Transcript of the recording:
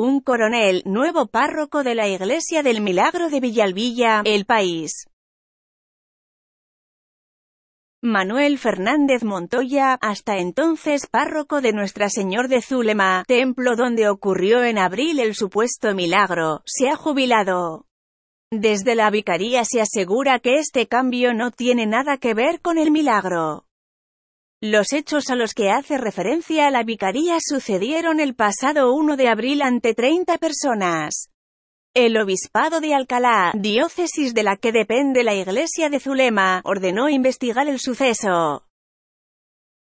un coronel, nuevo párroco de la Iglesia del Milagro de Villalvilla, El País. Manuel Fernández Montoya, hasta entonces párroco de Nuestra Señor de Zulema, templo donde ocurrió en abril el supuesto milagro, se ha jubilado. Desde la vicaría se asegura que este cambio no tiene nada que ver con el milagro. Los hechos a los que hace referencia la vicaría sucedieron el pasado 1 de abril ante 30 personas. El obispado de Alcalá, diócesis de la que depende la iglesia de Zulema, ordenó investigar el suceso.